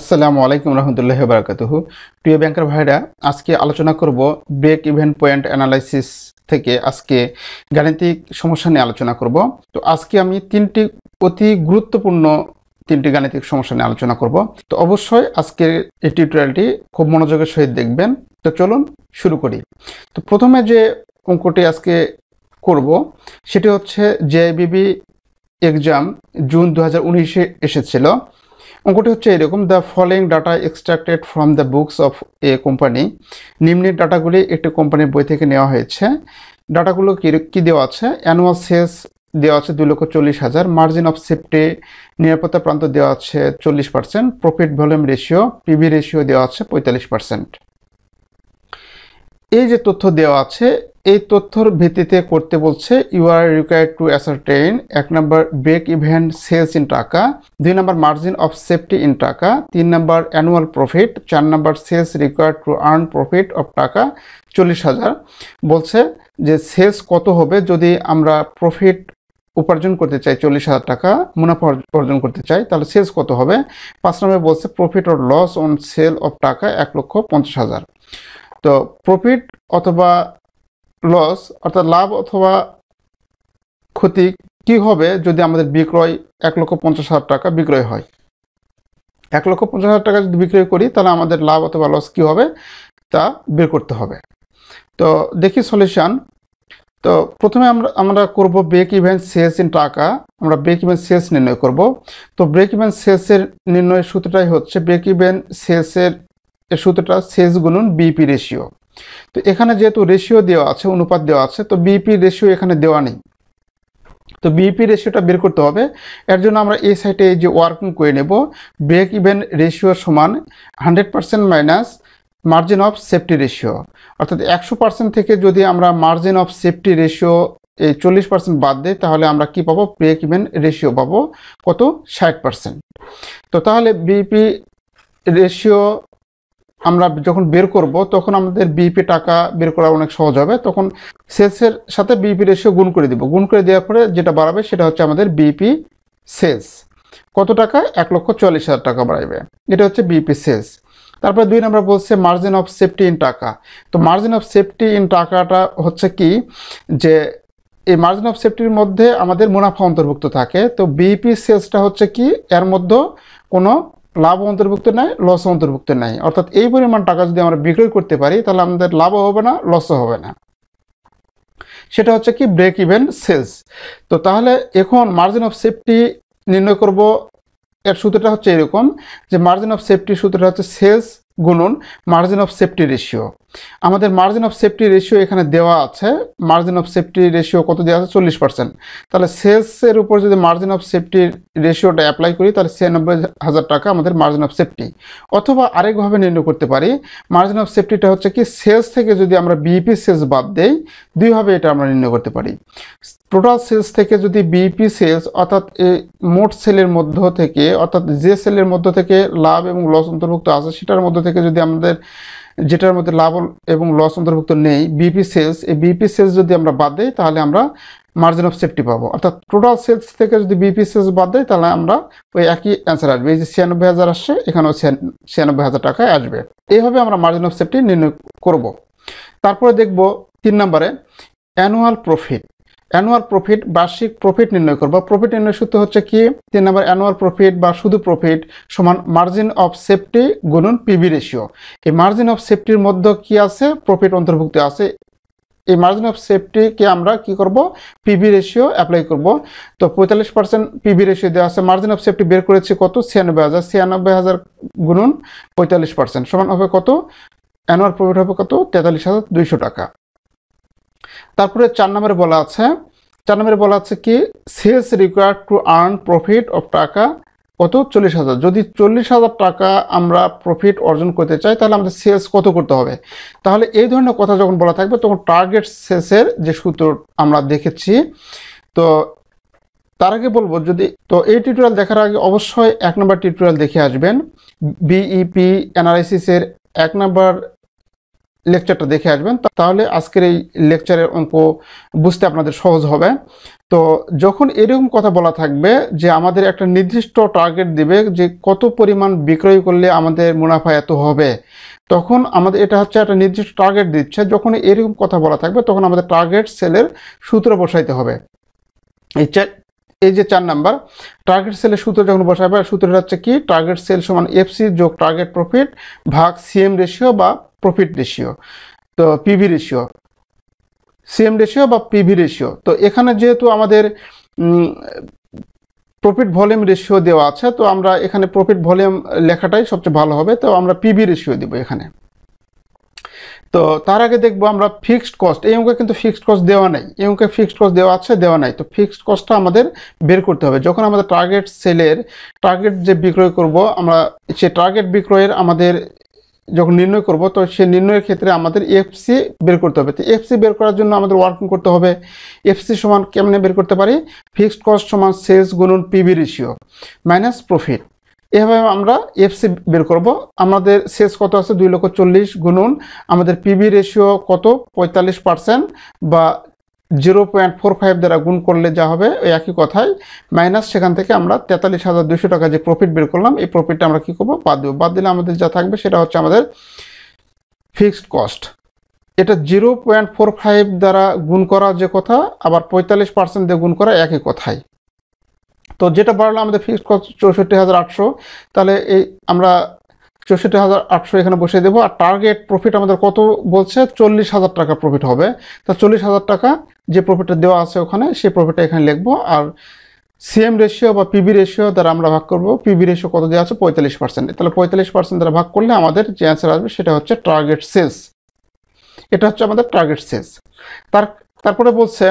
আসসালামু আলাইকুম রহমতুল্লাহ বারাকাতুহ প্রিয় ব্যাংকার ভাইরা আজকে আলোচনা করব ব্রেক ইভেন্ট পয়েন্ট অ্যানালাইসিস থেকে আজকে গাণিতিক সমস্যা নিয়ে আলোচনা করব তো আজকে আমি তিনটি অতি গুরুত্বপূর্ণ তিনটি গাণিতিক সমস্যা নিয়ে আলোচনা করব তো অবশ্যই আজকের এই টিউটোরিয়ালটি খুব মনোযোগের সহিত দেখবেন তো চলুন শুরু করি তো প্রথমে যে অঙ্কটি আজকে করব সেটি হচ্ছে জেআইবিবি এক্সাম জুন দু হাজার এসেছিলো অঙ্কটি হচ্ছে এরকম the following data extracted from the books of a company নিম্নের ডাটাগুলি একটি কোম্পানির বই থেকে নেওয়া হয়েছে ডাটাগুলো কী দেওয়া আছে অ্যানুয়াল সেস দেওয়া আছে দুই লক্ষ চল্লিশ হাজার মার্জিন অফ সেফটি নিরাপত্তা প্রান্ত দেওয়া আছে চল্লিশ percent profit volume ratio PV ratio দেওয়া আছে পঁয়তাল্লিশ পার্সেন্ট এই যে তথ্য দেওয়া আছে এই তথ্যর ভিত্তিতে করতে বলছে you are required to ascertain এক number break event sales in টাকা দুই number margin of safety in টাকা তিন নম্বর অ্যানুয়াল প্রফিট চার number sales required to earn profit of টাকা চল্লিশ হাজার বলছে যে সেলস কত হবে যদি আমরা প্রফিট উপার্জন করতে চাই চল্লিশ হাজার টাকা মুনাফা অর্জন করতে চাই তাহলে সেলস কত হবে পাঁচ নম্বরে বলছে profit or loss on sale of টাকা এক লক্ষ পঞ্চাশ হাজার তো প্রফিট অথবা লস অর্থাৎ লাভ অথবা ক্ষতি কি হবে যদি আমাদের বিক্রয় এক লক্ষ পঞ্চাশ হাজার টাকা বিক্রয় হয় এক লক্ষ পঞ্চাশ হাজার টাকা যদি বিক্রয় করি তাহলে আমাদের লাভ অথবা লস কি হবে তা বের করতে হবে তো দেখি সলিউশান তো প্রথমে আমরা আমরা করবো ব্রেক ইভেন্ট সেলস ইন টাকা আমরা ব্রেক ইভেন্ট সেলস নির্ণয় করব তো ব্রেক ইভেন্ট সেলসের নির্ণয়ের সূত্রটাই হচ্ছে ব্রেক ইভেন্ট সেলসের এর সূত্রটা শেষ গুণন বিপি রেশিও তো এখানে যেহেতু রেশিও দেওয়া আছে অনুপাত দেওয়া আছে তো বিপি রেশিও এখানে দেওয়া নেই তো বিপি রেশিওটা বের করতে হবে এর জন্য আমরা এই সাইটে এই যে ওয়ার্কিং করে নেব ব্রেক ইভেন রেশিও সমান hundred percent minus margin of safety ratio অর্থাৎ একশো পার্সেন্ট থেকে যদি আমরা মার্জিন অফ সেফটি রেশিও এই চল্লিশ পার্সেন্ট বাদ দিই তাহলে আমরা কি পাবো ব্রেক ইভেন রেশিও পাবো কত ষাট পার্সেন্ট তো তাহলে বিপি রেশিও আমরা যখন বের করব তখন আমাদের বিপি টাকা বের করা অনেক সহজ হবে তখন সেলসের সাথে বিপি রেশিও গুণ করে দিব গুণ করে দেওয়ার পরে যেটা বাড়াবে সেটা হচ্ছে আমাদের বিইপি সেলস কত টাকা এক লক্ষ চল্লিশ হাজার টাকা বাড়াবে এটা হচ্ছে বিপি সেলস তারপরে দুই নম্বর বলছে মার্জিন অফ সেফটি ইন টাকা তো মার্জিন অফ সেফটি ইন টাকাটা হচ্ছে কি যে এই মার্জিন অফ সেফটির মধ্যে আমাদের মুনাফা অন্তর্ভুক্ত থাকে তো বিইপি সেলসটা হচ্ছে কি এর মধ্যে কোনো লাভ অন্তর্ভুক্ত নাই লস অন্তর্ভুক্ত নাই অর্থাৎ এই পরিমাণ টাকা যদি আমরা বিক্রয় করতে পারি তাহলে আমাদের লাভও হবে না লসও হবে না সেটা হচ্ছে কি ব্রেক ইভেন সেলস তো তাহলে এখন মার্জিন অফ সেফটি নির্ণয় করব এর সূত্রটা হচ্ছে এরকম যে মার্জিন অফ সেফটির সূত্রটা হচ্ছে সেলস গুণন মার্জিন অফ সেফটি রেশিও আমাদের মার্জিন অফ সেফটি রেশিও এখানে দেওয়া আছে মার্জিন অফ সেফটি রেশিও কত দেওয়া আছে চল্লিশ পার্সেন্ট তাহলে সেলসের উপর যদি মার্জিন অফ সেফটির রেশিওটা অ্যাপ্লাই করি তাহলে ছিয়ানব্বই হাজার টাকা আমাদের মার্জিন অফ সেফটি অথবা আরেকভাবে নির্ণয় করতে পারি মার্জিন অফ সেফটিটা হচ্ছে কি সেলস থেকে যদি আমরা বিইপি সেলস e বাদ দেই দুইভাবে এটা আমরা নির্ণয় করতে পারি টোটাল সেলস থেকে যদি বিইপি সেলস e অর্থাৎ মোট সেলের মধ্য থেকে অর্থাৎ যে সেলের মধ্য থেকে লাভ এবং লস অন্তর্ভুক্ত আছে সেটার মধ্য থেকে যদি আমাদের যেটার মধ্যে লাভ এবং লস অন্তর্ভুক্ত নেই বিপি সেলস এই বিপি সেলস যদি আমরা বাদ দিই তাহলে আমরা মার্জিন অফ সেফটি পাবো অর্থাৎ টোটাল সেলস থেকে যদি বিপি সেলস বাদ দেয় তাহলে আমরা ওই একই অ্যান্সার আসবে এই যে ছিয়ানব্বই হাজার আসছে এখানেও ছিয়ানব্বই হাজার টাকায় আসবে এইভাবে আমরা মার্জিন অফ সেফটি নির্ণয় করব তারপরে দেখব তিন নম্বরে অ্যানুয়াল প্রফিট অ্যানুয়াল প্রফিট বার্ষিক প্রফিট নির্ণয় করব প্রফিট নির্ণয় সূত্র হচ্ছে কি তিন নম্বর অ্যানুয়াল প্রফিট বা শুধু প্রফিট সমান মার্জিন অফ সেফটি গুণন পিবি রেশিও এই মার্জিন অফ সেফটির মধ্যে কি আছে প্রফিট অন্তর্ভুক্ত আছে এই মার্জিন অফ সেফটিকে আমরা কি করব পিবি রেশিও অ্যাপ্লাই করব তো পঁয়তাল্লিশ পার্সেন্ট পিবি রেশিও দেওয়া আছে মার্জিন অফ সেফটি বের করেছি কত ছিয়ানব্বই হাজার ছিয়ানব্বই হাজার গুণন পঁয়তাল্লিশ পার্সেন্ট সমান হবে কত অ্যানুয়াল প্রফিট হবে কত তেতাল্লিশ হাজার দুইশো টাকা তারপরে চার নম্বর বলা আছে চার নম্বরে বলা আছে কি sales required to earn profit of টাকা কত চল্লিশ হাজার যদি চল্লিশ হাজার টাকা আমরা প্রফিট অর্জন করতে চাই তাহলে আমাদের সেলস কত করতে হবে তাহলে এই ধরনের কথা যখন বলা থাকবে তখন টার্গেট সেলসের যে সূত্র আমরা দেখেছি তো তার আগে বলবো যদি তো এই টিউটোরিয়াল দেখার আগে অবশ্যই এক নম্বর টিউটোরিয়াল দেখে আসবেন বিইপি অ্যানালাইসিসের e এক নম্বর লেকচারটা দেখে আসবেন তাহলে আজকের এই লেকচারের অঙ্ক বুঝতে আপনাদের সহজ হবে তো যখন এরকম কথা বলা থাকবে যে আমাদের একটা নির্দিষ্ট টার্গেট দিবে যে কত পরিমাণ বিক্রয় করলে আমাদের মুনাফা এত হবে তখন আমাদের এটা হচ্ছে একটা নির্দিষ্ট টার্গেট দিচ্ছে যখন এরকম কথা বলা থাকবে তখন আমাদের টার্গেট সেলের সূত্র বসাইতে হবে এই এই যে চার নাম্বার টার্গেট সেলের সূত্র যখন বসাবে সূত্রটা হচ্ছে কি টার্গেট সেল সমান এফসি যোগ টার্গেট প্রফিট ভাগ সিএম রেশিও বা প্রফিট রেশিও তো পিভি রেশিও সিএম রেশিও বা পিভি রেশিও তো এখানে যেহেতু আমাদের প্রফিট ভলিউম রেশিও দেওয়া আছে তো আমরা এখানে প্রফিট ভলিউম লেখাটাই সবচেয়ে ভালো হবে তো আমরা পিভি রেশিও দেব এখানে তো তার আগে দেখবো আমরা ফিক্সড কস্ট এই অঙ্কে কিন্তু ফিক্সড কস্ট দেওয়া নাই এই অঙ্কে ফিক্সড কস্ট দেওয়া আছে দেওয়া নাই তো ফিক্সড কস্টটা আমাদের বের করতে হবে যখন আমাদের টার্গেট সেলের টার্গেট যে বিক্রয় করব আমরা সে টার্গেট বিক্রয়ের আমাদের যখন নির্ণয় করব তো সে নির্ণয়ের ক্ষেত্রে আমাদের এফসি বের করতে হবে তো এফসি বের করার জন্য আমাদের ওয়ার্কিং করতে হবে এফসি সমান কেমনে বের করতে পারি ফিক্সড কস্ট সমান সেলস গুণন পিবি রেশিও মাইনাস প্রফিট এভাবে আমরা এফসি বের করব আমাদের সেলস কত আছে দুই লক্ষ চল্লিশ গুণন আমাদের পিবি রেশিও কত পঁয়তাল্লিশ পার্সেন্ট বা জিরো পয়েন্ট ফোর ফাইভ দ্বারা গুণ করলে যা হবে ওই একই কথায় মাইনাস সেখান থেকে আমরা তেতাল্লিশ হাজার দুশো টাকা যে প্রফিট বের করলাম এই প্রফিটটা আমরা কী করবো বাদ দেবো বাদ দিলে আমাদের যা থাকবে সেটা হচ্ছে আমাদের ফিক্সড কস্ট এটা জিরো পয়েন্ট ফোর ফাইভ দ্বারা গুণ করা যে কথা আবার পঁয়তাল্লিশ পার্সেন্ট দিয়ে গুণ করা একই কথাই তো যেটা বাড়লো আমাদের ফিক্সড কস্ট চৌষট্টি হাজার আটশো তাহলে এই আমরা চৌষট্টি হাজার আটশো এখানে বসিয়ে দেবো আর টার্গেট প্রফিট আমাদের কত বলছে চল্লিশ হাজার টাকা প্রফিট হবে তা চল্লিশ হাজার টাকা যে প্রফিটটা দেওয়া আছে ওখানে সেই প্রফিটটা এখানে লিখবো আর সিএম রেশিও বা পিবি রেশিও দ্বারা আমরা ভাগ করব পিবি রেশিও কত দেওয়া আছে পঁয়তাল্লিশ পার্সেন্ট তাহলে পঁয়তাল্লিশ পার্সেন্ট দ্বারা ভাগ করলে আমাদের যে অ্যান্সার আসবে সেটা হচ্ছে টার্গেট সেলস এটা হচ্ছে আমাদের টার্গেট সেলস তার তারপরে বলছে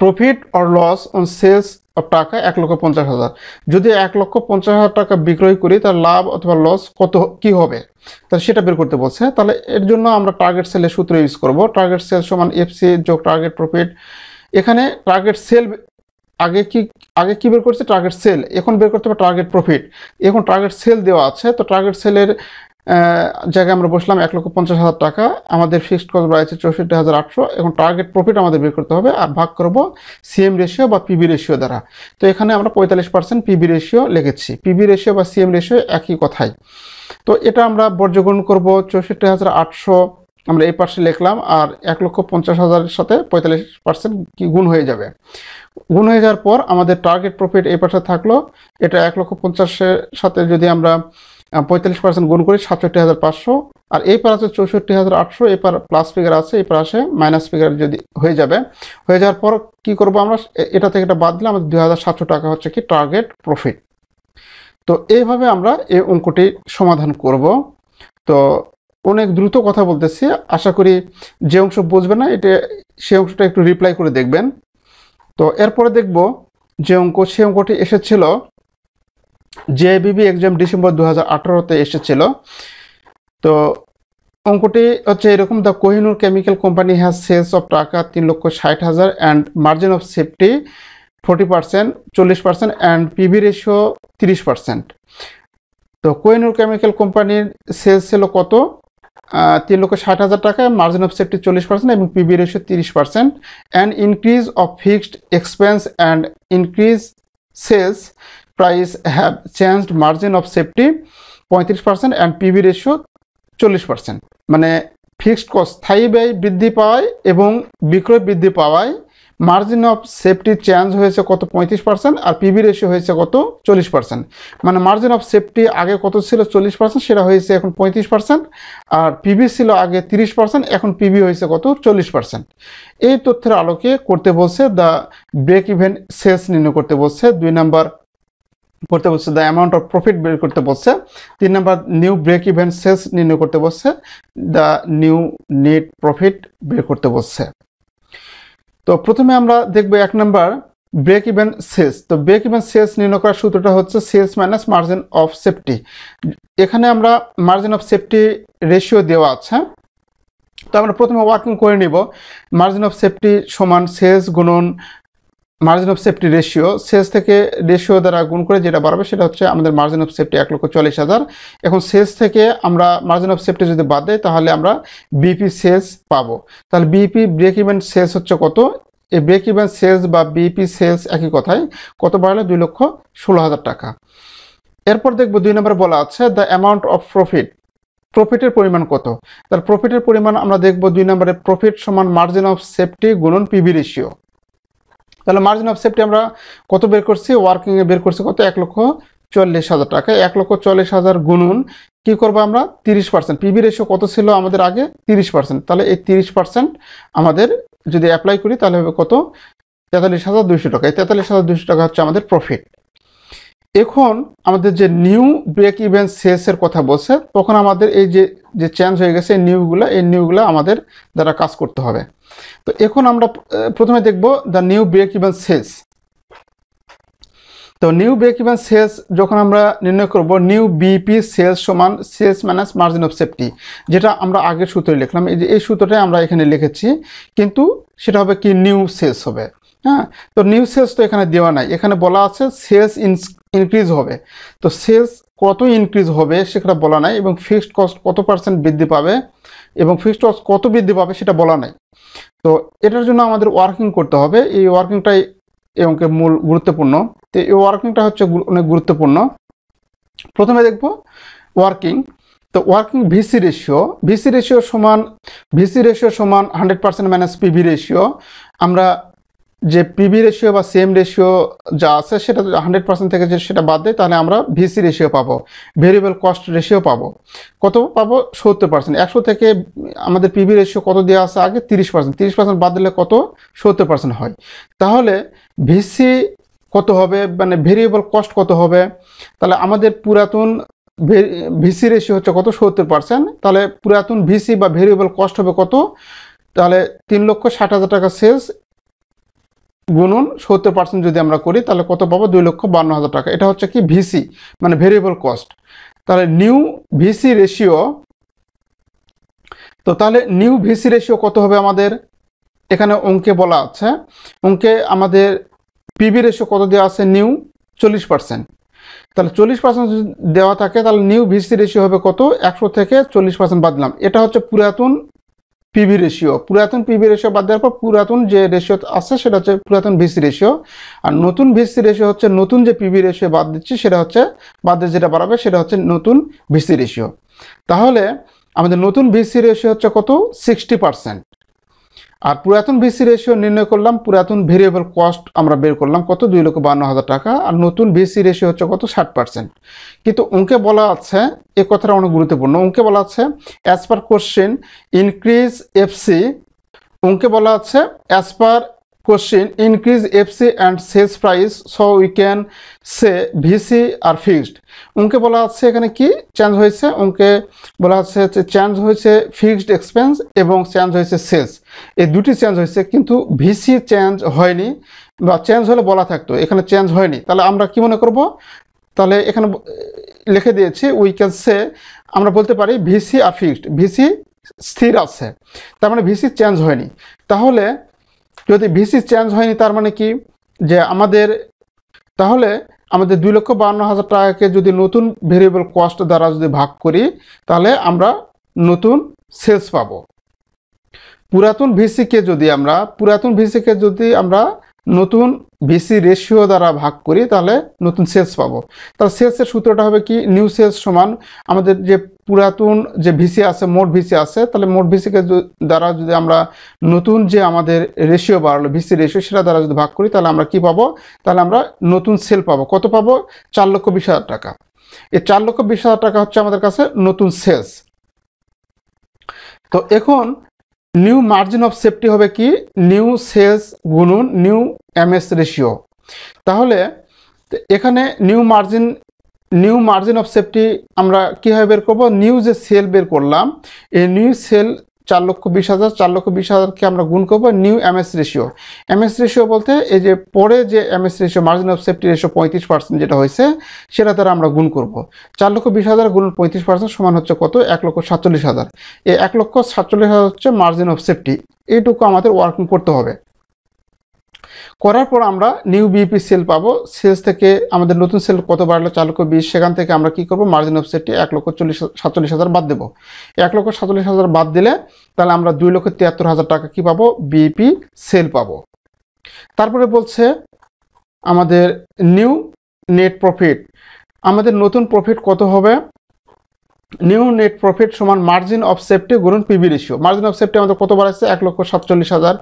profit or loss on sales টাকা এক লক্ষ পঞ্চাশ হাজার যদি এক লক্ষ পঞ্চাশ হাজার টাকা বিক্রয় করি তার লাভ অথবা লস কত কি হবে তাহলে সেটা বের করতে বলছে তাহলে এর জন্য আমরা টার্গেট সেলের সূত্র ইউজ করব টার্গেট সেল সমান এফসি যোগ টার্গেট প্রফিট এখানে টার্গেট সেল আগে কি আগে কি বের করছে টার্গেট সেল এখন বের করতে হবে টার্গেট প্রফিট এখন টার্গেট সেল দেওয়া আছে তো টার্গেট সেলের জায়গায় আমরা বসলাম এক লক্ষ পঞ্চাশ হাজার টাকা আমাদের ফিক্সড কস্ট রয়েছে চৌষট্টি হাজার আটশো এখন টার্গেট প্রফিট আমাদের বের করতে হবে আর ভাগ করব সিএম রেশিও বা পিবি রেশিও দ্বারা তো এখানে আমরা পঁয়তাল্লিশ পার্সেন্ট পিবি রেশিও লেগেছি পিবি রেশিও বা সিএম রেশিও একই কথাই তো এটা আমরা বর্জগ্রহণ করব চৌষট্টি হাজার আটশো আমরা এই পার্সে লিখলাম আর এক লক্ষ পঞ্চাশ হাজারের সাথে পঁয়তাল্লিশ পার্সেন্ট কি গুণ হয়ে যাবে গুণ হয়ে যাওয়ার পর আমাদের টার্গেট প্রফিট এই পাশে থাকলো এটা এক লক্ষ পঞ্চাশের সাথে যদি আমরা পঁয়তাল্লিশ পার্সেন্ট গুণ করি সাতষট্টি হাজার পাঁচশো আর এই পার আছে চৌষট্টি হাজার আটশো এপার প্লাস ফিগার আছে এপার আসে মাইনাস ফিগার যদি হয়ে যাবে হয়ে যাওয়ার পর কি করব আমরা এটা থেকে এটা বাদ দিলে আমাদের দুই হাজার সাতশো টাকা হচ্ছে কি টার্গেট প্রফিট তো এইভাবে আমরা এই অঙ্কটি সমাধান করব তো অনেক দ্রুত কথা বলতেছি আশা করি যে অংশ বুঝবে না এটা সে অংশটা একটু রিপ্লাই করে দেখবেন তো এরপরে দেখব যে অঙ্ক সে অঙ্কটি এসেছিল জেবিবি এক্সাম ডিসেম্বর দু হাজার আঠারোতে এসেছিল তো অঙ্কটি হচ্ছে এরকম the Kohinoor chemical company has sales of টাকা তিন লক্ষ ষাট হাজার and margin of safety forty percent চল্লিশ পার্সেন্ট অ্যান্ড পিভি রেশিও তিরিশ পার্সেন্ট তো কোহিনুর কেমিক্যাল কোম্পানির সেলস ছিল কত তিন লক্ষ ষাট হাজার টাকা মার্জিন অফ সেফটি চল্লিশ পার্সেন্ট এবং পিভি রেশিও তিরিশ percent and increase of fixed expense and increase sales price have changed margin of safety পঁয়ত্রিশ পার্সেন্ট অ্যান্ড পিভি রেশিও চল্লিশ পার্সেন্ট মানে ফিক্সড কস্ট স্থায়ী ব্যয় বৃদ্ধি পাওয়ায় এবং বিক্রয় বৃদ্ধি পাওয়ায় মার্জিন অফ সেফটি চেঞ্জ হয়েছে কত পঁয়ত্রিশ পার্সেন্ট আর পিবি রেশিও হয়েছে কত চল্লিশ পার্সেন্ট মানে মার্জিন অফ সেফটি আগে কত ছিল চল্লিশ পার্সেন্ট সেটা হয়েছে এখন পঁয়ত্রিশ পার্সেন্ট আর পিবি ছিল আগে তিরিশ পার্সেন্ট এখন পিবি হয়েছে কত চল্লিশ পার্সেন্ট এই তথ্যের আলোকে করতে বলছে দ্য ব্রেক ইভেন্ট সেলস নির্ণয় করতে বলছে দুই নম্বর করতে বলছে দ্য অ্যামাউন্ট অফ প্রফিট বের করতে বলছে তিন number new break event sales নির্ণয় করতে বলছে দ্য নিউ নেট প্রফিট বের করতে বলছে তো প্রথমে আমরা দেখব এক নাম্বার ব্রেক ইভেন সেলস তো ব্রেক ইভেন সেলস নির্ণয় করার সূত্রটা হচ্ছে sales minus margin of safety এখানে আমরা মার্জিন অফ সেফটি রেশিও দেওয়া আছে তো আমরা প্রথমে ওয়ার্কিং করে নিব মার্জিন অফ সেফটি সমান সেলস গুণন margin of safety ratio sales থেকে রেশিও দ্বারা গুণ করে যেটা বাড়াবে সেটা হচ্ছে আমাদের মার্জিন অফ সেফটি এক লক্ষ চল্লিশ হাজার এখন সেলস থেকে আমরা মার্জিন অফ সেফটি যদি বাদ দেয় তাহলে আমরা বিপি সেলস পাবো তাহলে বিপি ব্রেক ইভেন্ট সেলস হচ্ছে কত এই ব্রেক ইভেন্ট সেলস বা বিপি সেলস একই কথায় কত বাড়লে দুই লক্ষ ষোলো হাজার টাকা এরপর দেখবো দুই নম্বর বলা আছে দ্য অ্যামাউন্ট অফ প্রফিট প্রফিটের পরিমাণ কত তার প্রফিটের পরিমাণ আমরা দেখব দুই নম্বরে প্রফিট সমান মার্জিন অফ সেফটি গুণন পিবি রেশিও তাহলে মার্জিন অফ সেফটি আমরা কত বের করছি ওয়ার্কিংয়ে বের করছি কত এক লক্ষ চল্লিশ হাজার টাকা এক লক্ষ চল্লিশ হাজার গুণুন কি করব আমরা তিরিশ পার্সেন্ট পিবি রেশিও কত ছিল আমাদের আগে তিরিশ পার্সেন্ট তাহলে এই তিরিশ পার্সেন্ট আমাদের যদি অ্যাপ্লাই করি তাহলে হবে কত তেতাল্লিশ হাজার দুইশো টাকা এই তেতাল্লিশ হাজার দুইশো টাকা হচ্ছে আমাদের প্রফিট এখন আমাদের যে নিউ ব্রেক ইভেন্ট শেষের কথা বলছে তখন আমাদের এই যে যে চেঞ্জ হয়ে গেছে এই নিউগুলো এই নিউগুলো আমাদের দ্বারা কাজ করতে হবে তো এখন আমরা প্রথমে দেখব the new break even sales তো নিউ ব্রেক ইভেন সেলস যখন আমরা নির্ণয় করব নিউ বিপি সেলস সমান sales minus margin of safety যেটা আমরা আগের সূত্রে লিখলাম এই যে এই সূত্রটাই আমরা এখানে লিখেছি কিন্তু সেটা হবে কি নিউ সেলস হবে হ্যাঁ তো নিউ সেলস তো এখানে দেওয়া নাই এখানে বলা আছে সেলস ইনক্রিজ হবে তো সেলস কত ইনক্রিজ হবে সেটা বলা নাই এবং ফিক্সড কস্ট কত পার্সেন্ট বৃদ্ধি পাবে এবং ফিক্সড কস্ট কত বৃদ্ধি পাবে সেটা বলা নাই তো এটার জন্য আমাদের ওয়ার্কিং করতে হবে এই ওয়ার্কিংটাই এই মূল গুরুত্বপূর্ণ তো এই ওয়ার্কিংটা হচ্ছে অনেক গুরুত্বপূর্ণ প্রথমে দেখব ওয়ার্কিং তো working VC ratio VC ratio সমান ভিসি রেশিও সমান hundred percent minus PV ratio আমরা যে পিবি রেশিও বা সিএম রেশিও যা আছে সেটা হান্ড্রেড পার্সেন্ট থেকে যদি সেটা বাদ দেয় তাহলে আমরা ভিসি রেশিও পাবো ভেরিয়েবল কস্ট রেশিও পাবো কত পাবো সত্তর পার্সেন্ট একশো থেকে আমাদের পিবি রেশিও কত দেওয়া আছে আগে তিরিশ পার্সেন্ট তিরিশ পার্সেন্ট বাদ দিলে কত সত্তর পার্সেন্ট হয় তাহলে ভিসি কত হবে মানে ভেরিয়েবল কস্ট কত হবে তাহলে আমাদের পুরাতন ভিসি রেশিও হচ্ছে কত সত্তর পার্সেন্ট তাহলে পুরাতন ভিসি বা ভেরিয়েবল কস্ট হবে কত তাহলে তিন লক্ষ ষাট হাজার টাকা সেলস গুণন সত্তর পার্সেন্ট যদি আমরা করি তাহলে কত পাবো দুই লক্ষ বান্ন হাজার টাকা এটা হচ্ছে কি ভিসি মানে ভেরিয়েবল কস্ট তাহলে নিউ ভিসি রেশিও তো তাহলে নিউ ভিসি রেশিও কত হবে আমাদের এখানে অঙ্কে বলা আছে অঙ্কে আমাদের পিবি রেশিও কত দেওয়া আছে নিউ চল্লিশ পার্সেন্ট তাহলে চল্লিশ পার্সেন্ট দেওয়া থাকে তাহলে নিউ ভিসি রেশিও হবে কত একশো থেকে চল্লিশ পার্সেন্ট বাদ এটা হচ্ছে পুরাতন পিভি রেশিও পুরাতন পিভি রেশিও বাদ দেওয়ার পর পুরাতন যে রেশিও আছে সেটা হচ্ছে পুরাতন ভিসি রেশিও আর নতুন ভিসি রেশিও হচ্ছে নতুন যে পিভি রেশিও বাদ দিচ্ছি সেটা হচ্ছে বাদ দিয়ে যেটা বাড়াবে সেটা হচ্ছে নতুন ভিসি রেশিও তাহলে আমাদের নতুন ভিসি রেশিও হচ্ছে কত সিক্সটি পারসেন্ট আর পুরাতন ভিসি রেশিও নির্ণয় করলাম পুরাতন ভেরিয়েবল কস্ট আমরা বের করলাম কত দুই লক্ষ বান্ন হাজার টাকা আর নতুন ভিসি রেশিও হচ্ছে কত ষাট পার্সেন্ট কিন্তু অঙ্কে বলা আছে এ কথাটা অনেক গুরুত্বপূর্ণ অঙ্কে বলা আছে as per question increase FC অঙ্কে বলা আছে as per question increase FC and sales price so we can say VC are fixed উনকে বলা আছে এখানে কি চেঞ্জ হয়েছে উনকে বলা আছে চেঞ্জ হয়েছে ফিক্সড এক্সপেন্স এবং চেঞ্জ হয়েছে সেলস এই দুটি চেঞ্জ হয়েছে কিন্তু ভিসি চেঞ্জ হয়নি বা চেঞ্জ হলে বলা থাকতো এখানে চেঞ্জ হয়নি তাহলে আমরা কি মনে করব তাহলে এখানে লিখে দিয়েছি উই ক্যান সে আমরা বলতে পারি ভিসি আর ফিক্সড ভিসি স্থির আছে তার মানে ভিসি চেঞ্জ হয়নি তাহলে যদি ভিসি চেঞ্জ হয়নি তার মানে কি যে আমাদের তাহলে আমাদের দুই লক্ষ বান্ন হাজার টাকাকে যদি নতুন ভেরিয়েবল কস্ট দ্বারা যদি ভাগ করি তাহলে আমরা নতুন সেলস পাব পুরাতন ভিসিকে যদি আমরা পুরাতন ভিসিকে যদি আমরা নতুন ভিসি রেশিও দ্বারা ভাগ করি তাহলে নতুন সেলস পাবো তাহলে সেলসের সূত্রটা হবে কি নিউ সেলস সমান আমাদের যে পুরাতন যে ভিসি আছে মোট ভিসি আছে তাহলে মোট ভিসিকে দ্বারা যদি আমরা নতুন যে আমাদের রেশিও বাড়লো ভিসি রেশিও সেটা দ্বারা যদি ভাগ করি তাহলে আমরা কি পাবো তাহলে আমরা নতুন সেল পাবো কত পাবো চার লক্ষ বিশ হাজার টাকা এই চার লক্ষ বিশ হাজার টাকা হচ্ছে আমাদের কাছে নতুন সেলস তো এখন নিউ মার্জিন অফ সেফটি হবে কি নিউ সেলস গুনুন নিউ এস রেশিও তাহলে এখানে new margin new margin of safety আমরা কীভাবে বের করবো নিউ যে সেল বের করলাম এই নিউ সেল চার লক্ষ বিশ হাজার চার লক্ষ বিশ হাজারকে আমরা গুণ করবো new MS ratio MS ratio বলতে এই যে পরে যে MS ratio margin of safety ratio পঁয়ত্রিশ পার্সেন্ট যেটা হয়েছে সেটা দ্বারা আমরা গুণ করব চার লক্ষ বিশ হাজার গুণ পঁয়ত্রিশ পার্সেন্ট সমান হচ্ছে কত এক লক্ষ সাতচল্লিশ হাজার এই এক লক্ষ সাতচল্লিশ হাজার হচ্ছে মার্জিন অফ সেফটি এইটুকু আমাদের ওয়ার্কিং করতে হবে করার পর আমরা নিউ বিপি সেল পাবো সেলস থেকে আমাদের নতুন সেল কত বাড়লো চার লক্ষ বিশ সেখান থেকে আমরা কি করব মার্জিন অফ সেটটি এক লক্ষ চল্লিশ সাতচল্লিশ হাজার বাদ দেবো এক লক্ষ সাতচল্লিশ হাজার বাদ দিলে তাহলে আমরা দুই লক্ষ তিয়াত্তর হাজার টাকা কি পাবো বিপি সেল পাবো তারপরে বলছে আমাদের নিউ নেট প্রফিট আমাদের নতুন প্রফিট কত হবে নিউ নেট প্রফিট সমান মার্জিন অফ সেফটি গুণন PV ratio margin of safety আমাদের কতবার আসছে এক লক্ষ সাতচল্লিশ হাজার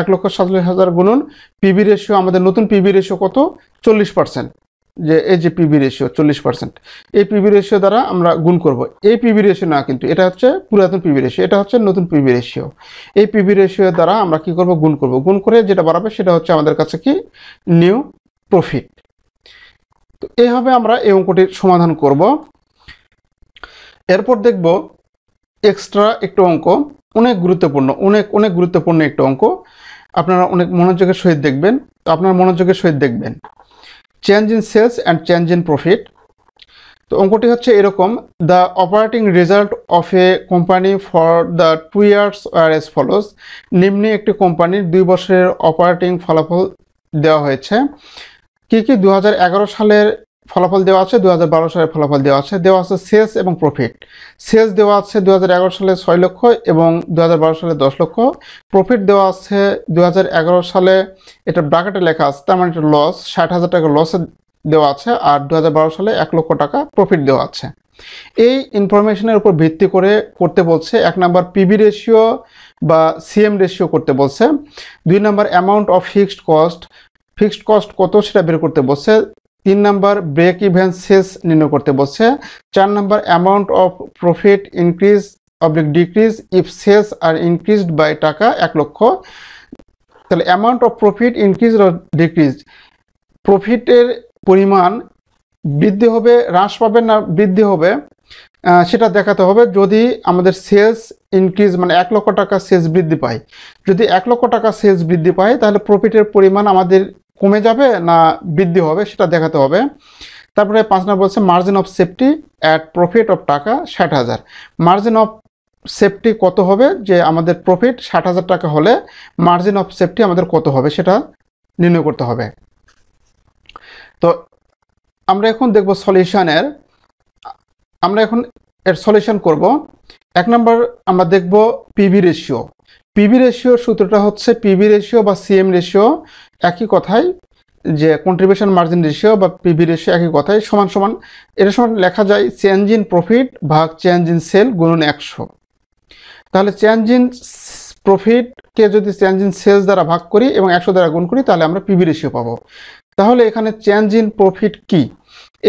এক লক্ষ সাতচল্লিশ হাজার গুণন পিবি রেশিও আমাদের নতুন পিবি রেশিও কত চল্লিশ পার্সেন্ট যে এই যে পিবি রেশিও চল্লিশ পার্সেন্ট এই পিবি রেশিও দ্বারা আমরা গুণ করব এই পিবি রেশিও না কিন্তু এটা হচ্ছে পুরাতন পিবি রেশিও এটা হচ্ছে নতুন পিবি রেশিও এই পিবি রেশিও দ্বারা আমরা কি করব গুণ করব গুণ করে যেটা বাড়াবে সেটা হচ্ছে আমাদের কাছে কি নিউ প্রফিট তো এইভাবে আমরা এই অঙ্কটির সমাধান করব এরপর দেখব এক্সট্রা একটু অঙ্ক অনেক গুরুত্বপূর্ণ অনেক অনেক গুরুত্বপূর্ণ একটু অঙ্ক আপনারা অনেক মনোযোগের সহিত দেখবেন আপনার মনোযোগের সহিত দেখবেন change in sales and change in profit তো অঙ্কটি হচ্ছে এরকম the operating result of a company for the two years are as follows নিম্নে একটি কোম্পানির দুই বছরের অপারেটিং ফলাফল দেওয়া হয়েছে কি কি দু সালের ফলাফল দেওয়া আছে দু সালের ফলাফল দেওয়া আছে দেওয়া আছে সেলস এবং প্রফিট সেলস দেওয়া আছে দু সালে ছয় লক্ষ এবং দু সালে দশ লক্ষ প্রফিট দেওয়া আছে দু সালে এটা ব্রাকেটে লেখা আছে তার মানে এটা লস ষাট হাজার টাকা লসে দেওয়া আছে আর দু সালে এক লক্ষ টাকা প্রফিট দেওয়া আছে এই ইনফরমেশনের উপর ভিত্তি করে করতে বলছে এক নাম্বার পিবি রেশিও বা সিএম রেশিও করতে বলছে দুই number amount of fixed cost fixed cost কত সেটা বের করতে বলছে তিন নাম্বার ব্রেক ইভেন শেষ নির্ণয় করতে বলছে চার number amount of profit increase oblique decrease if শেষ আর ইনক্রিজড বাই টাকা এক লক্ষ তাহলে amount of profit increase or decrease প্রফিটের পরিমাণ বৃদ্ধি হবে হ্রাস পাবে না বৃদ্ধি হবে সেটা দেখাতে হবে যদি আমাদের সেলস ইনক্রিজ মানে এক লক্ষ টাকা সেলস বৃদ্ধি পায় যদি এক লক্ষ টাকা সেলস বৃদ্ধি পায় তাহলে প্রফিটের পরিমাণ আমাদের কমে যাবে না বৃদ্ধি হবে সেটা দেখাতে হবে তারপরে পাঁচ নম্বর বলছে margin of safety at profit of টাকা ষাট হাজার মার্জিন অফ সেফটি কত হবে যে আমাদের প্রফিট ষাট হাজার টাকা হলে মার্জিন অফ সেফটি আমাদের কত হবে সেটা নির্ণয় করতে হবে তো আমরা এখন দেখব সলিউশানের আমরা এখন এর সলিউশন করব এক নম্বর আমরা দেখব পিভি রেশিও পিভি রেশিওর সূত্রটা হচ্ছে পিভি রেশিও বা সিএম রেশিও একই কথাই যে কন্ট্রিবিউশন মার্জিন রেশিও বা পিভি রেশিও একই কথাই সমান সমান এটা সমান লেখা যায় চেঞ্জ ইন প্রফিট ভাগ চেঞ্জ ইন সেল গুণন একশো তাহলে চেঞ্জ ইন প্রফিটকে যদি চেঞ্জ ইন সেলস দ্বারা ভাগ করি এবং একশো দ্বারা গুণ করি তাহলে আমরা পিভি রেশিও পাবো তাহলে এখানে চেঞ্জ ইন প্রফিট কি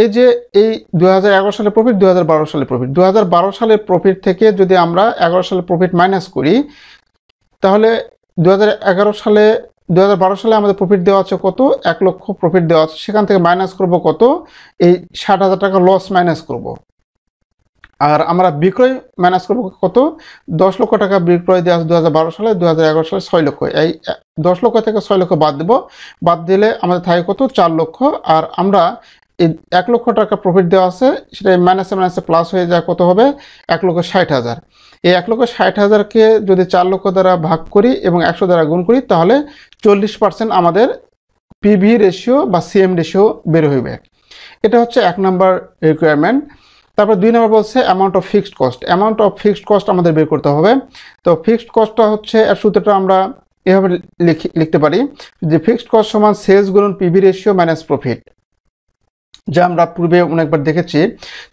এই যে এই দু সালের প্রফিট দু সালের প্রফিট দু সালের প্রফিট থেকে যদি আমরা এগারো সালের প্রফিট মাইনাস করি তাহলে দু সালে দু সালে আমাদের প্রফিট দেওয়া আছে কত এক লক্ষ প্রফিট দেওয়া আছে সেখান থেকে মাইনাস করব কত এই ষাট হাজার টাকা লস মাইনাস করব। আর আমরা বিক্রয় মাইনাস করব কত দশ লক্ষ টাকা বিক্রয় দেওয়া আছে দু সালে দু সালে ছয় লক্ষ এই দশ লক্ষ থেকে ছয় লক্ষ বাদ দেবো বাদ দিলে আমাদের থাকে কত চার লক্ষ আর আমরা এই এক লক্ষ টাকা প্রফিট দেওয়া আছে সেটা মাইনাসে মাইনাসে প্লাস হয়ে যায় কত হবে এক লক্ষ ষাট হাজার এই এক লক্ষ ষাট হাজারকে যদি চার লক্ষ দ্বারা ভাগ করি এবং একশো দ্বারা গুণ করি তাহলে চল্লিশ পার্সেন্ট আমাদের পিভি রেশিও বা সিএম রেশিও বের হইবে এটা হচ্ছে এক নাম্বার রিকোয়ারমেন্ট তারপর দুই নম্বর বলছে amount of fixed cost amount of fixed cost আমাদের বের করতে হবে তো ফিক্সড কস্টটা হচ্ছে এক সূত্রটা আমরা এভাবে লিখতে পারি যে ফিক্সড কস্ট সমান সেলস গুণ পিভি রেশিও মাইনাস প্রফিট যা আমরা পূর্বে অনেকবার দেখেছি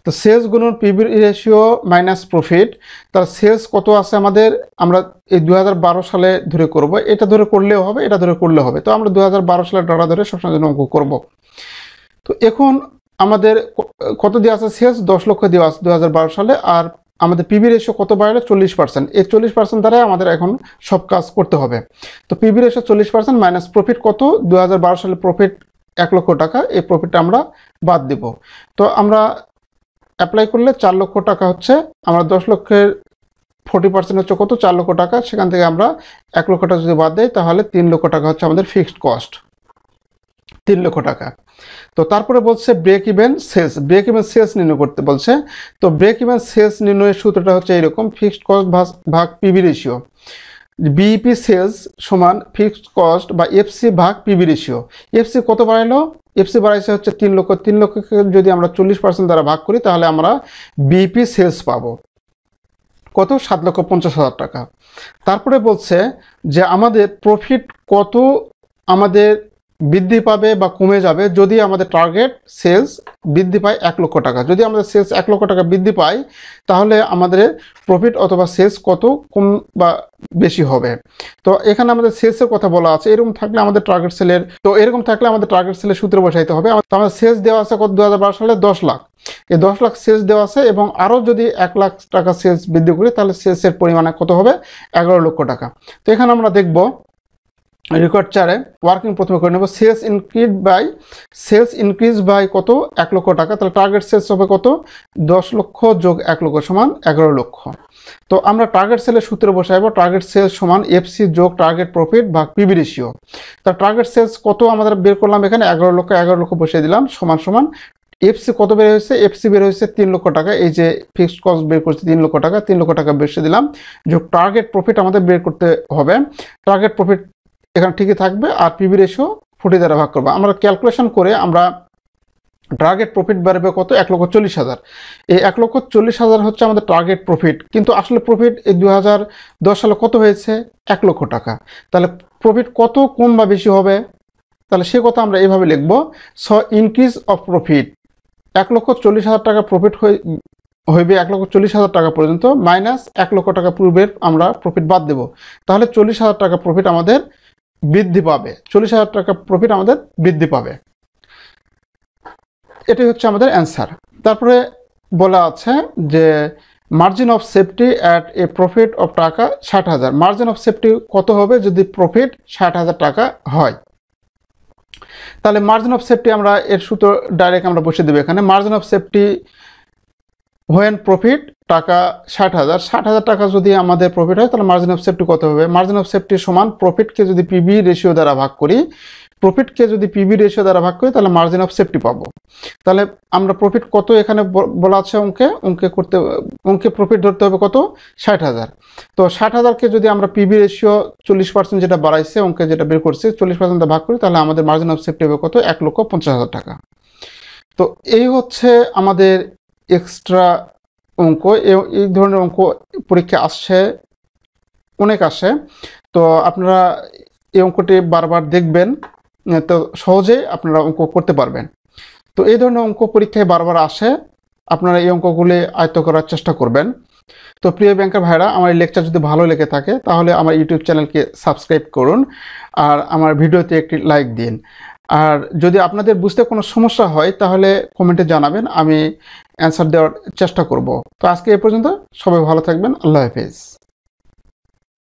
তো সেলস গুণন পিবি রেশিও মাইনাস প্রফিট তার সেলস কত আছে আমাদের আমরা এই দু সালে ধরে করব এটা ধরে করলেও হবে এটা ধরে করলে হবে তো আমরা দু সালে ডাটা ধরে সবসময় জন্য অঙ্ক করবো তো এখন আমাদের কত দেওয়া আছে সেলস দশ লক্ষ দেওয়া আছে দু সালে আর আমাদের পিবি রেশিও কত বাড়লে চল্লিশ পার্সেন্ট এই চল্লিশ পার্সেন্ট দ্বারাই আমাদের এখন সব কাজ করতে হবে তো পিবি রেশিও চল্লিশ পার্সেন্ট মাইনাস প্রফিট কত দু সালে প্রফিট এক লক্ষ টাকা এই প্রফিটটা আমরা বাদ দিব তো আমরা অ্যাপ্লাই করলে চার লক্ষ টাকা হচ্ছে আমরা দশ লক্ষের ফোর্টি পার্সেন্ট হচ্ছে কত চার লক্ষ টাকা সেখান থেকে আমরা এক লক্ষ টাকা যদি বাদ দিই তাহলে তিন লক্ষ টাকা হচ্ছে আমাদের ফিক্সড কস্ট তিন লক্ষ টাকা তো তারপরে বলছে break even sales break even sales নির্ণয় করতে বলছে তো ব্রেক ইভেন সেলস নির্ণয়ের সূত্রটা হচ্ছে এরকম ফিক্সড কস্ট ভাগ PV ratio BEP sales e সমান ফিক্সড কস্ট বা এফসি ভাগ পিবি রেশিও এফসি কত বাড়াইলো এফসি বাড়াইছে হচ্ছে তিন লক্ষ তিন লক্ষকে যদি আমরা চল্লিশ পার্সেন্ট দ্বারা ভাগ করি তাহলে আমরা বিইপি সেলস e পাবো কত সাত লক্ষ পঞ্চাশ হাজার টাকা তারপরে বলছে যে আমাদের প্রফিট কত আমাদের বৃদ্ধি পাবে বা কমে যাবে যদি আমাদের টার্গেট সেলস বৃদ্ধি পায় এক লক্ষ টাকা যদি আমাদের সেলস এক লক্ষ টাকা বৃদ্ধি পায় তাহলে আমাদের প্রফিট অথবা সেলস কত কম বা বেশি হবে তো এখানে আমাদের সেলসের কথা বলা আছে এরকম থাকলে আমাদের টার্গেট সেলের তো এরকম থাকলে আমাদের টার্গেট সেলের সূত্রে বসাইতে হবে আমাদের সেলস দেওয়া আছে কত দু সালে দশ লাখ এই দশ লাখ সেলস দেওয়া আছে এবং আরও যদি এক লাখ টাকা সেলস বৃদ্ধি করি তাহলে সেলসের পরিমাণে কত হবে এগারো লক্ষ টাকা তো এখানে আমরা দেখব রেকর্ড চারে ওয়ার্কিং প্রথমে করে নেব sales increase by sales increase by কত এক লক্ষ টাকা তাহলে টার্গেট সেলস হবে কত দশ লক্ষ যোগ এক লক্ষ সমান এগারো লক্ষ তো আমরা টার্গেট সেলের সূত্রে বসাইব টার্গেট সেলস সমান এফসি যোগ টার্গেট প্রফিট বা পিবি রেশিও তা টার্গেট সেলস কত আমাদের বের করলাম এখানে এগারো লক্ষ এগারো লক্ষ বসিয়ে দিলাম সমান সমান এফসি কত বের হয়েছে এফসি বের হয়েছে তিন লক্ষ টাকা এই যে ফিক্সড কস্ট বের করছে তিন লক্ষ টাকা তিন লক্ষ টাকা বেসে দিলাম যে টার্গেট প্রফিট আমাদের বের করতে হবে টার্গেট প্রফিট এখানে ঠিকই থাকবে আর পিবি রেশিও ফুটি দ্বারা ভাগ করবো আমরা ক্যালকুলেশন করে আমরা টার্গেট প্রফিট বাড়বে কত এক লক্ষ চল্লিশ হাজার এই এক লক্ষ চল্লিশ হাজার হচ্ছে আমাদের টার্গেট প্রফিট কিন্তু আসলে প্রফিট এই দু হাজার দশ সালে কত হয়েছে এক লক্ষ টাকা তাহলে প্রফিট কত কম বা বেশি হবে তাহলে সে কথা আমরা এইভাবে লিখব স ইনক্রিজ অফ প্রফিট এক লক্ষ চল্লিশ হাজার টাকা প্রফিট হইবে এক লক্ষ চল্লিশ হাজার টাকা পর্যন্ত মাইনাস এক লক্ষ টাকা পূর্বের আমরা প্রফিট বাদ দেব তাহলে চল্লিশ হাজার টাকা প্রফিট আমাদের বৃদ্ধি পাবে চল্লিশ হাজার টাকা প্রফিট আমাদের বৃদ্ধি পাবে এটি হচ্ছে আমাদের অ্যান্সার তারপরে বলা আছে যে margin of safety at a profit of টাকা ষাট হাজার মার্জিন অফ সেফটি কত হবে যদি প্রফিট ষাট হাজার টাকা হয় তাহলে মার্জিন অফ সেফটি আমরা এর সূত্র ডাইরেক্ট আমরা বসে দেবো এখানে margin of safety when profit টাকা ষাট হাজার ষাট হাজার টাকা যদি আমাদের প্রফিট হয় তাহলে মার্জিন অফ সেফটি কত হবে মার্জিন অফ সেফটি সমান প্রফিটকে যদি পিবি রেশিও দ্বারা ভাগ করি প্রফিটকে যদি পিবি রেশিও দ্বারা ভাগ করি তাহলে মার্জিন অফ সেফটি পাবো তাহলে আমরা প্রফিট কত এখানে বলা আছে অঙ্কে অঙ্কে করতে অঙ্কে প্রফিট ধরতে হবে কত ষাট হাজার তো ষাট হাজারকে যদি আমরা পিবি রেশিও চল্লিশ পার্সেন্ট যেটা বাড়াইছে অঙ্কে যেটা বের করছে চল্লিশ পার্সেন্ট ভাগ করি তাহলে আমাদের মার্জিন অফ সেফটি হবে কত এক লক্ষ পঞ্চাশ হাজার টাকা তো এই হচ্ছে আমাদের এক্সট্রা অঙ্ক এই ধরনের অঙ্ক পরীক্ষা আসছে অনেক আসে তো আপনারা এই অঙ্কটি বারবার দেখবেন তো সহজেই আপনারা অঙ্ক করতে পারবেন তো এই ধরনের অঙ্ক পরীক্ষায় বারবার আসে আপনারা এই অঙ্কগুলি আয়ত্ত করার চেষ্টা করবেন তো প্রিয় ব্যাংকার ভাইরা আমার এই লেকচার যদি ভালো লেগে থাকে তাহলে আমার ইউটিউব চ্যানেলকে সাবস্ক্রাইব করুন আর আমার ভিডিওতে একটি লাইক দিন আর যদি আপনাদের বুঝতে কোনো সমস্যা হয় তাহলে কমেন্টে জানাবেন আমি অ্যান্সার দেওয়ার চেষ্টা করব তো আজকে এ পর্যন্ত সবাই ভালো থাকবেন আল্লাহ হাফেজ